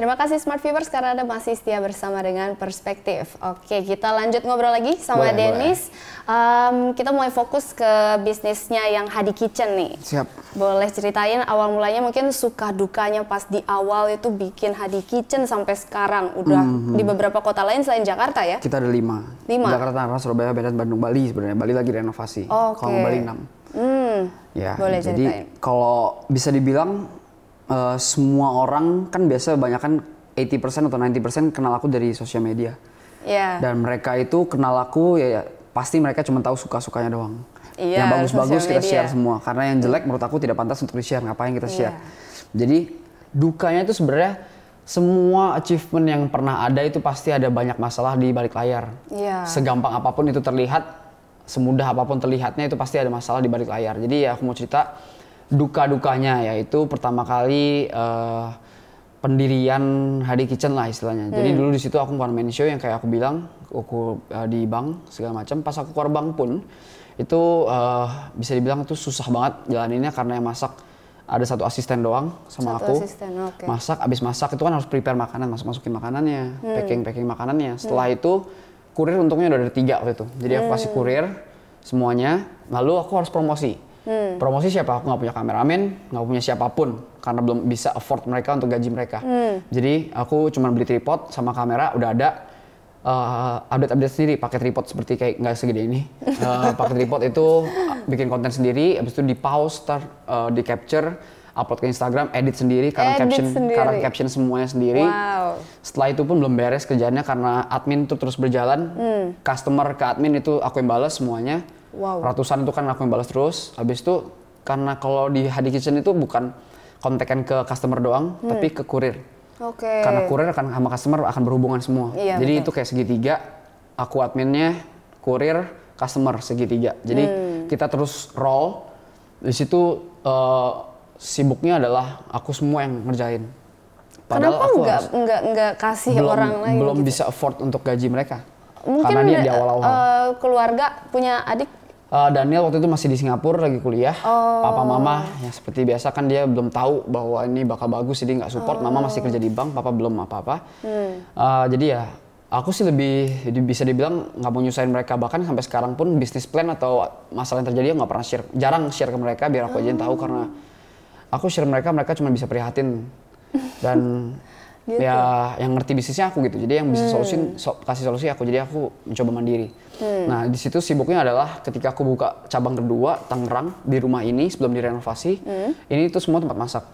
Terima kasih Smart Viewers karena ada masih setia bersama dengan Perspektif. Oke, kita lanjut ngobrol lagi sama boleh, Dennis. Boleh. Um, kita mulai fokus ke bisnisnya yang Hadi Kitchen nih. Siap. Boleh ceritain awal mulanya mungkin suka dukanya pas di awal itu bikin Hadi Kitchen sampai sekarang. Udah mm -hmm. di beberapa kota lain selain Jakarta ya? Kita ada lima. Lima? Jakarta, Tangerang, Surabaya, Medan, Bandung, Bali sebenarnya. Bali lagi renovasi. Oke. Okay. Kalau Bali enam. Hmm. Ya, boleh jadi kalau bisa dibilang uh, semua orang kan biasa banyak kan 80% atau 90% kenal aku dari sosial media. Yeah. Dan mereka itu kenal aku ya, ya, pasti mereka cuma tahu suka-sukanya doang. Yeah, yang bagus-bagus kita share semua karena yang jelek menurut aku tidak pantas untuk di-share, ngapain kita share. Yeah. Jadi dukanya itu sebenarnya semua achievement yang pernah ada itu pasti ada banyak masalah di balik layar. Yeah. Segampang apapun itu terlihat, semudah apapun terlihatnya itu pasti ada masalah di balik layar. Jadi ya aku mau cerita duka-dukanya yaitu pertama kali uh, pendirian Hadi Kitchen lah istilahnya. Hmm. Jadi dulu di situ aku main show yang kayak aku bilang aku uh, di bank segala macam. Pas aku keluar bank pun itu uh, bisa dibilang itu susah banget jalaninnya karena yang masak ada satu asisten doang sama satu aku. Asisten, okay. Masak abis masak itu kan harus prepare makanan, masuk masukin makanannya, hmm. packing packing makanannya. Setelah hmm. itu kurir untungnya udah ada tiga waktu itu. Jadi aku kasih hmm. kurir semuanya. Lalu aku harus promosi Hmm. Promosi siapa? Aku nggak punya kameramen, nggak punya siapapun karena belum bisa afford mereka untuk gaji mereka. Hmm. Jadi aku cuma beli tripod sama kamera udah ada update-update eh, uh, sendiri pakai tripod seperti kayak nggak segede ini. Uh, pakai tripod itu bikin konten sendiri, habis itu di pause, ter, uh, eh, di capture, upload ke Instagram, edit sendiri, karena caption, sendiri. karena caption semuanya sendiri. Wow. Setelah itu pun belum beres kerjanya karena admin itu terus berjalan, hmm. customer ke admin itu aku yang balas semuanya Wow. Ratusan itu kan aku yang balas terus. Habis itu karena kalau di Hadi Kitchen itu bukan kontekan ke customer doang, hmm. tapi ke kurir. Oke. Okay. Karena kurir akan sama customer akan berhubungan semua. Iya, Jadi betul. itu kayak segitiga. Aku adminnya, kurir, customer segitiga. Jadi hmm. kita terus roll. Di situ uh, sibuknya adalah aku semua yang ngerjain. Padahal Kenapa aku nggak nggak nggak kasih belum, orang lain? Belum gitu. bisa afford untuk gaji mereka. Mungkin Karena dia di awal-awal. Uh, keluarga punya adik Uh, Daniel waktu itu masih di Singapura lagi kuliah. Oh. Papa mama yang seperti biasa kan dia belum tahu bahwa ini bakal bagus jadi nggak support. Oh. Mama masih kerja di bank, papa belum apa-apa. Hmm. Uh, jadi ya aku sih lebih bisa dibilang nggak mau nyusahin mereka bahkan sampai sekarang pun bisnis plan atau masalah yang terjadi nggak pernah share jarang share ke mereka biar aku hmm. aja yang tahu hmm. karena aku share mereka mereka cuma bisa prihatin dan gitu. ya yang ngerti bisnisnya aku gitu jadi yang bisa hmm. solusin so, kasih solusi aku jadi aku mencoba mandiri hmm. nah di situ sibuknya adalah ketika aku buka cabang kedua Tangerang di rumah ini sebelum direnovasi hmm. ini itu semua tempat masak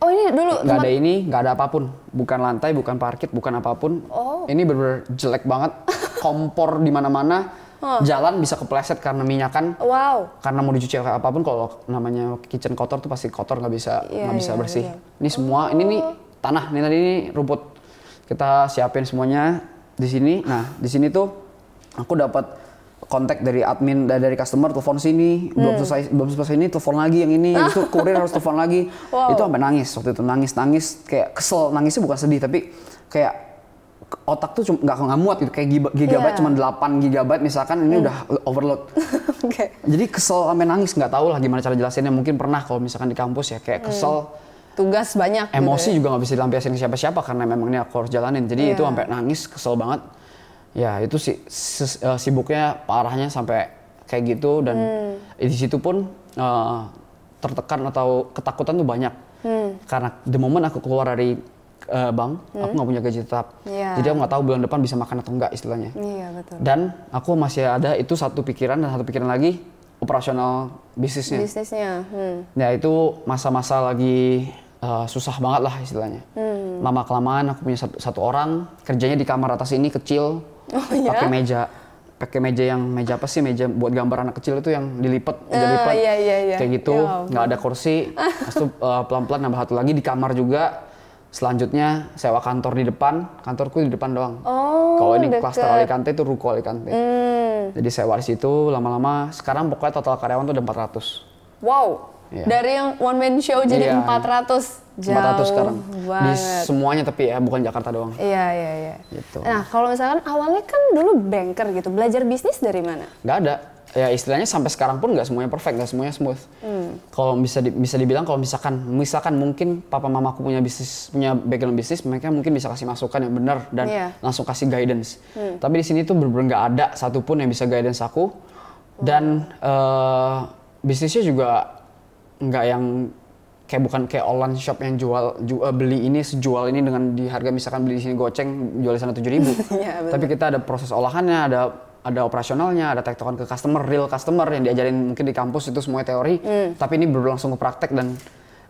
oh ini dulu nggak tempat... ada ini nggak ada apapun bukan lantai bukan parkit bukan apapun oh. ini bener-bener jelek banget kompor di mana-mana Huh. Oh. jalan bisa kepleset karena minyakan. Wow. Karena mau dicuci apapun kalau namanya kitchen kotor tuh pasti kotor nggak bisa nggak yeah, bisa yeah, bersih. Yeah. Ini semua oh. ini nih oh tanah ini tadi ini rumput kita siapin semuanya di sini nah di sini tuh aku dapat kontak dari admin dari customer telepon sini hmm. belum selesai belum selesai ini telepon lagi yang ini itu kurir harus telepon lagi wow. itu sampai nangis waktu itu nangis nangis kayak kesel nangisnya bukan sedih tapi kayak otak tuh cuma nggak nggak muat gitu kayak gigabyte yeah. cuma 8 gigabyte misalkan ini hmm. udah overload okay. jadi kesel sampai nangis nggak tahu lah gimana cara jelasinnya mungkin pernah kalau misalkan di kampus ya kayak hmm. kesel hmm tugas banyak. Gitu Emosi gitu ya? juga nggak bisa dilampiaskan ke siapa-siapa karena memang ini aku harus jalanin. Jadi yeah. itu sampai nangis, kesel banget. Ya itu si, si uh, eh, sibuknya parahnya sampai kayak gitu dan hmm. di situ pun uh, tertekan atau ketakutan tuh banyak. Hmm. Karena the moment aku keluar dari uh, bank, hmm. aku nggak punya gaji tetap. Yeah. Jadi aku nggak tahu bulan depan bisa makan atau enggak istilahnya. yeah, betul. Dan aku masih ada itu satu pikiran dan satu pikiran lagi operasional bisnisnya. Bisnisnya. Hmm. Ya itu masa-masa lagi uh, susah banget lah istilahnya. Hmm. Lama kelamaan aku punya satu, satu orang kerjanya di kamar atas ini kecil, oh, ya? pakai meja, pakai meja yang meja apa sih meja buat gambar anak kecil itu yang dilipat, uh, udah lipat, iya, iya, iya. kayak gitu, ya nggak ada kursi. Terus uh, eh, pelan-pelan nambah satu lagi di kamar juga. Selanjutnya sewa kantor di depan, kantorku di depan doang. Oh, Kalau ini klaster Alicante itu ruko Alicante. Hmm. Jadi sewa di situ lama-lama. Sekarang pokoknya total karyawan tuh ada ratus Wow, Yeah. Dari yang one man show jadi yeah. Iya, iya. 400 jauh 400 sekarang banget. di semuanya tapi ya bukan Jakarta doang iya iya iya gitu. nah kalau misalkan awalnya kan dulu banker gitu belajar bisnis dari mana Gak ada ya istilahnya sampai sekarang pun nggak semuanya perfect nggak semuanya smooth hmm. kalau bisa di, bisa dibilang kalau misalkan misalkan mungkin papa mamaku punya bisnis punya background bisnis mereka mungkin bisa kasih masukan yang benar dan yeah. langsung kasih guidance hmm. tapi di sini tuh benar-benar nggak ada satupun yang bisa guidance aku dan hmm. uh, bisnisnya juga nggak yang kayak bukan kayak online shop yang jual, jual eh, beli ini sejual ini dengan di harga misalkan beli di sini goceng jual di sana tujuh ribu ya, tapi kita ada proses olahannya ada ada operasionalnya ada tektokan ke customer real customer yang diajarin mungkin di kampus itu semua teori mm. tapi ini berlangsung ke praktek dan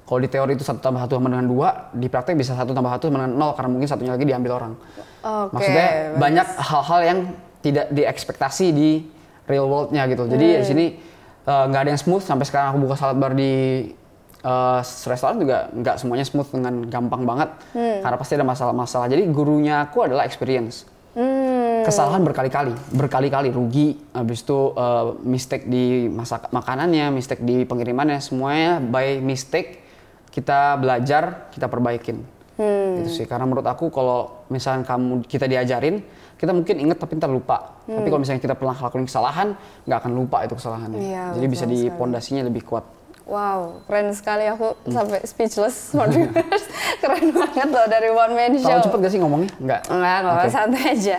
kalau di teori itu satu tambah satu sama dengan dua di praktek bisa satu tambah satu sama dengan nol karena mungkin satunya lagi diambil orang okay, maksudnya bagus. banyak hal-hal yang tidak diekspektasi di real worldnya gitu jadi mm. di sini Eh, nggak uh, ada yang smooth sampai sekarang aku buka salad bar di uh, restoran juga nggak semuanya smooth dengan gampang banget hmm. karena pasti ada masalah-masalah jadi gurunya aku adalah experience hmm. kesalahan berkali-kali berkali-kali rugi habis itu uh, mistake di masak makanannya mistake di pengirimannya semuanya by mistake kita belajar kita perbaikin hmm. gitu sih karena menurut aku kalau misalnya kamu kita diajarin kita mungkin inget tapi ntar lupa. Hmm. Tapi kalau misalnya kita pernah lakuin kesalahan, nggak akan lupa itu kesalahannya. Iya, Jadi bisa di pondasinya lebih kuat. Wow, keren sekali aku hmm. sampai speechless keren banget loh dari One Man Show. Terlalu cepet gak sih ngomongnya? Enggak. Enggak, enggak okay. santai aja. Oke,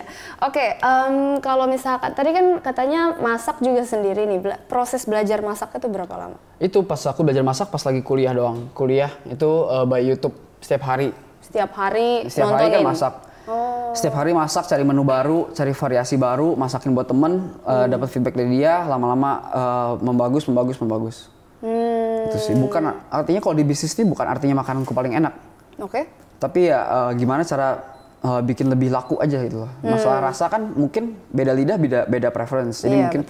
okay, um, kalau misalkan tadi kan katanya masak juga sendiri nih. Bela proses belajar masak itu berapa lama? Itu pas aku belajar masak pas lagi kuliah doang. Kuliah itu uh, by YouTube setiap hari. Setiap hari setiap hari kan masak Oh. Setiap hari masak, cari menu baru, cari variasi baru, masakin buat temen, eh, hmm. uh, dapat feedback dari dia, lama-lama uh, membagus, membagus, membagus. Hmm. Itu sih. Bukan artinya kalau di bisnis ini bukan artinya makanan makananku paling enak. Oke. Okay. Tapi ya uh, gimana cara uh, bikin lebih laku aja gitu loh. Masalah hmm. rasa kan mungkin beda lidah, beda beda preference. Jadi yeah, mungkin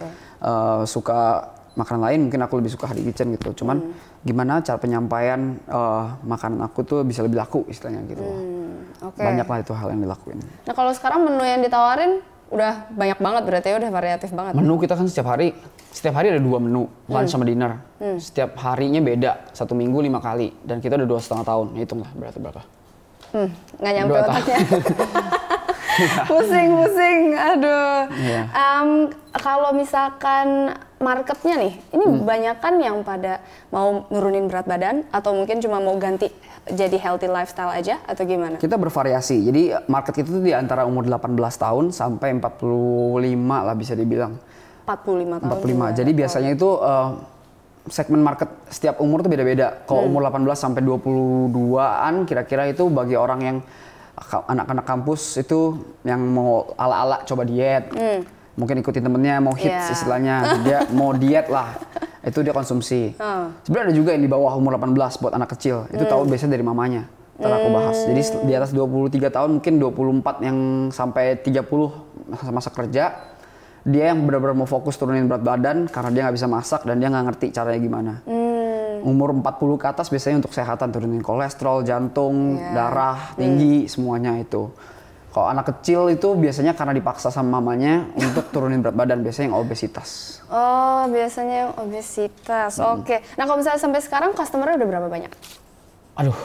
uh, suka makanan lain mungkin aku lebih suka Hari Kitchen gitu. Cuman hmm. gimana cara penyampaian uh, makanan aku tuh bisa lebih laku istilahnya gitu. Hmm. Okay. Banyak lah itu hal yang dilakuin. Nah kalau sekarang menu yang ditawarin udah banyak banget berarti ya udah variatif banget. Menu kita kan setiap hari setiap hari ada dua menu lunch hmm. sama dinner. Hmm. Setiap harinya beda satu minggu lima kali dan kita udah dua setengah tahun nah, hitung lah berarti berapa? Hmm, nggak nyampe dua otaknya. pusing pusing aduh. Yeah. Iya. Um, kalau misalkan marketnya nih, ini hmm. kan yang pada mau nurunin berat badan atau mungkin cuma mau ganti jadi healthy lifestyle aja atau gimana? Kita bervariasi. Jadi market itu di antara umur 18 tahun sampai 45 lah bisa dibilang. 45 tahun. 45. Juga. Ya, jadi biasanya itu uh, segmen market setiap umur tuh beda-beda. Kalau hmm. umur 18 sampai 22-an kira-kira itu bagi orang yang anak-anak kampus itu yang mau ala-ala coba diet. Hmm mungkin ikutin temennya mau hits yeah. istilahnya dia mau diet lah itu dia konsumsi oh. sebenarnya ada juga yang di bawah umur 18 buat anak kecil itu hmm. Iya. tahu biasanya dari mamanya ntar aku bahas jadi di atas 23 tahun mungkin 24 yang sampai 30 masa, masa kerja dia yang benar-benar mau fokus turunin berat badan karena dia nggak bisa masak dan dia nggak ngerti caranya gimana hmm. umur 40 ke atas biasanya untuk kesehatan turunin kolesterol jantung yeah. darah tinggi hmm. semuanya itu kalau anak kecil itu biasanya karena dipaksa sama mamanya untuk turunin berat badan, biasanya yang obesitas. Oh, biasanya yang obesitas. Hmm. Oke. Okay. Nah, kalau misalnya sampai sekarang customer udah berapa banyak? Aduh,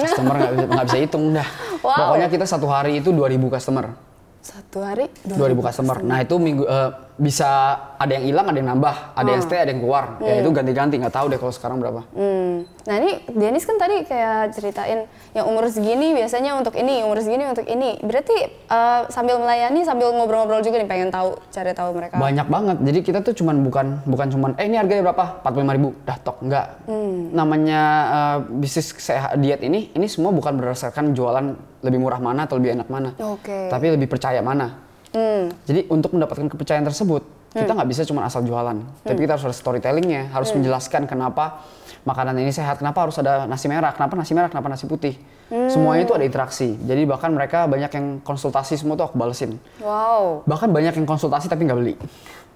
customer nggak bisa, bisa hitung dah. Wow. Pokoknya kita satu hari itu 2000 customer. Satu hari 2000, 2000 customer. customer. Nah, itu minggu uh, bisa ada yang hilang, ada yang nambah, ada hmm. yang stay, ada yang keluar. Ya, hmm. Ya itu ganti-ganti, nggak tahu deh kalau sekarang berapa. Hmm. Nah ini Dennis kan tadi kayak ceritain yang umur segini biasanya untuk ini, umur segini untuk ini. Berarti uh, sambil melayani, sambil ngobrol-ngobrol juga nih pengen tahu, cari tahu mereka. Banyak banget. Jadi kita tuh cuman bukan bukan cuman eh ini harganya berapa? 45 ribu. Dah tok enggak. Hmm. Namanya uh, bisnis sehat diet ini ini semua bukan berdasarkan jualan lebih murah mana atau lebih enak mana. Oke. Okay. Tapi lebih percaya mana Hmm. Jadi untuk mendapatkan kepercayaan tersebut, hmm. kita nggak bisa cuma asal jualan, hmm. tapi kita harus ada storytellingnya, harus hmm. menjelaskan kenapa makanan ini sehat, kenapa harus ada nasi merah, kenapa nasi merah, kenapa nasi putih. Hmm. Semuanya itu ada interaksi. Jadi bahkan mereka banyak yang konsultasi semua tuh aku balesin. Wow. Bahkan banyak yang konsultasi tapi nggak beli.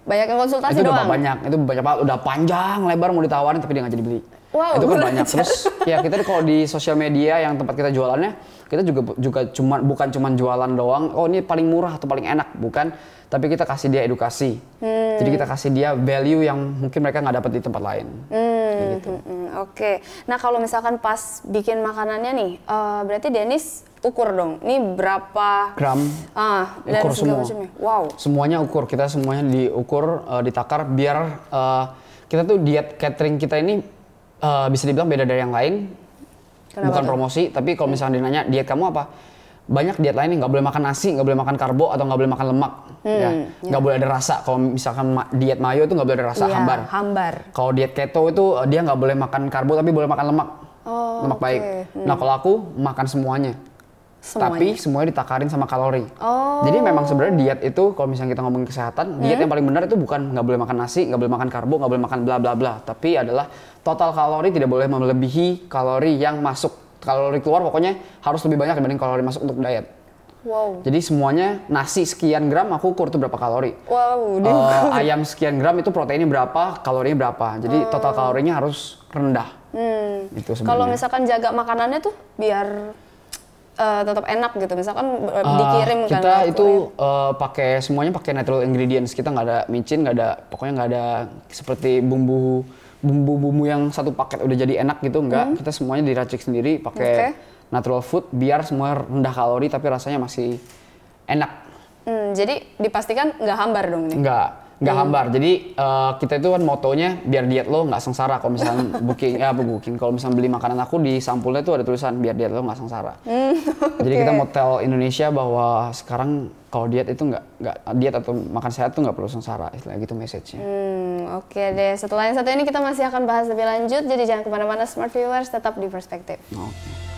Banyak yang konsultasi itu doang. Udah banyak, itu banyak banget. Udah panjang lebar mau ditawarin tapi dia nggak jadi beli. Wow, itu kan banyak terus ya kita kalau di sosial media yang tempat kita jualannya kita juga juga cuma bukan cuma jualan doang oh ini paling murah atau paling enak bukan tapi kita kasih dia edukasi hmm. jadi kita kasih dia value yang mungkin mereka nggak dapat di tempat lain hmm. gitu. hmm, hmm. oke okay. nah kalau misalkan pas bikin makanannya nih uh, berarti Dennis ukur dong ini berapa gram ah uh, ukur semua macamnya. wow semuanya ukur kita semuanya diukur uh, eh, ditakar biar uh, kita tuh diet catering kita ini uh, bisa dibilang beda dari yang lain. Kenapa Bukan itu? promosi, tapi kalau misalnya hmm. dia nanya diet kamu apa? Banyak diet lain yang nggak boleh makan nasi, nggak boleh makan karbo atau nggak boleh makan lemak, hmm, ya, ya. nggak boleh ada rasa. Kalau misalkan diet mayo itu nggak boleh ada rasa ya, hambar. Hambar. Kalau diet keto itu eh, dia nggak boleh makan karbo tapi boleh makan lemak, oh, lemak okay. baik. Hmm. Nah kalau aku makan semuanya. Semuanya. tapi semuanya ditakarin sama kalori. Oh. Jadi memang sebenarnya diet itu kalau misalnya kita ngomongin kesehatan, hmm? diet yang paling benar itu bukan nggak boleh makan nasi, nggak boleh makan karbo, nggak boleh makan bla bla bla, tapi adalah total kalori tidak boleh melebihi kalori yang masuk. Kalori keluar pokoknya harus lebih banyak dibanding kalori masuk untuk diet. Wow. Jadi semuanya nasi sekian gram aku ukur tuh berapa kalori. Wow. Uh, ayam sekian gram itu proteinnya berapa, kalorinya berapa. Jadi hmm. total oh. kalorinya harus rendah. Hmm. Kalau misalkan jaga makanannya tuh biar Eh, tetap enak gitu misalkan uh, dikirim kan kita kan itu uh, pakai semuanya pakai natural ingredients kita nggak ada micin nggak ada pokoknya nggak ada seperti bumbu bumbu bumbu yang satu paket udah jadi enak gitu enggak hmm. kita semuanya diracik sendiri pakai okay. natural food biar semua rendah kalori tapi rasanya masih enak hmm, jadi dipastikan nggak hambar dong ini nggak nggak hmm. hambar. Jadi uh, kita itu kan motonya biar diet lo nggak sengsara. Kalau misalnya booking, ya booking. Kalau misalnya beli makanan aku di sampulnya tuh ada tulisan biar diet lo nggak sengsara. Hmm, okay. Jadi kita motel Indonesia bahwa sekarang kalau diet itu nggak nggak diet atau makan sehat tuh nggak perlu sengsara. Istilah gitu message-nya. Hmm, Oke okay deh. Setelah yang satu ini kita masih akan bahas lebih lanjut. Jadi jangan kemana-mana smart viewers tetap di perspektif. Okay.